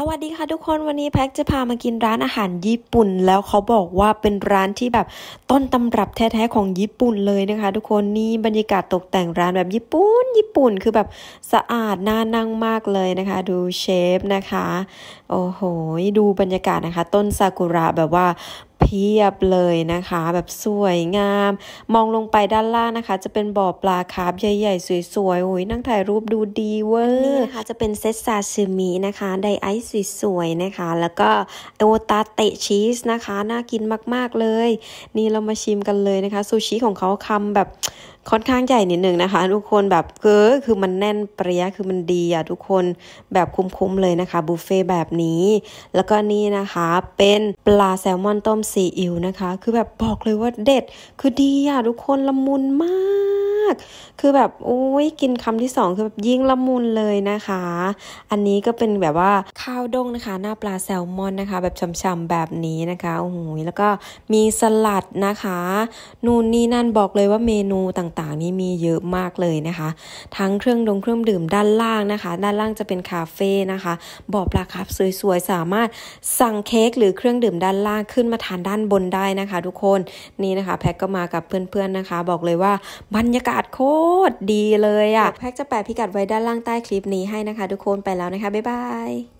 สวัสดีค่ะทุกคนวันนี้แพ็กจะพามากินร้านอาหารญี่ปุ่นแล้วเขาบอกว่าเป็นร้านที่แบบต้นตำรับแท้ๆของญี่ปุ่นเลยนะคะ ทุกคนนี่บรรยากาศตกแต่งร้านแบบญี่ปุ่นญี่ปุ่นคือแบบสะอาดน่านั่งมากเลยนะคะ ดูเชฟนะคะโอ้โหดูบรรยากาศนะคะ ต้นซากุระแบบว่าพียบเลยนะคะ แบบสวยงาม มองลงไปด้านล่างนะคะจะเป็นบ่อปลาคาร์ใหญ่ๆสวยๆโอ้ยนั่งถ่ายรูปดูดีเวอร์นี่นะคะจะเป็นเซตซาชิมินะคะไดไอซ์สวยๆนะคะ แล้วก็โอตาเตะชีสนะคะ น่ากินมากๆเลย นี่เรามาชิมกันเลยนะคะ ซูชิของเขาคำแบบค่อนข้างใหญ่นิดนึ่งนะคะ ทุกคนแบบคือคือมันแน่นเปรี้ยคือมันดีอะทุกคนแบบคุ้มๆเลยนะคะบุฟเฟ่แบบนี้ แล้วก็นี่นะคะ เป็นปลาแซลมอนต้มซีอิ๊วนะคะ คือแบบบอกเลยว่าเด็ด คือดีอะทุกคนละมุนมากคือแบบโอ้ยกินคำที่สองคือแบบยิ่งละมุนเลยนะคะ อันนี้ก็เป็นแบบว่าข้าวดงนะคะ หน้าปลาแซลมอนนะคะ แบบฉ่ำๆแบบนี้นะคะโอ้โหแล้วก็มีสลัดนะคะ นู่นนี่นั่นบอกเลยว่าเมนูต่างๆ นี่มีเยอะมากเลยนะคะ ทั้งเครื่องดงเครื่องดื่มด้านล่างนะคะ ด้านล่างจะเป็นคาเฟ่นะคะบอกราคาสวยๆสามารถสั่งเค้กหรือเครื่องดื่มด้านล่างขึ้นมาทานด้านบนได้นะคะ ทุกคนนี่นะคะแพ็คก็มากับเพื่อนๆนะคะบอกเลยว่าบรรยากาศาศโคตรดีเลยอะ่ะ แพ็กจะแปะพิกัดไว้ด้านล่างใต้คลิปนี้ให้นะคะ ทุกคนไปแล้วนะคะ บ๊ายบาย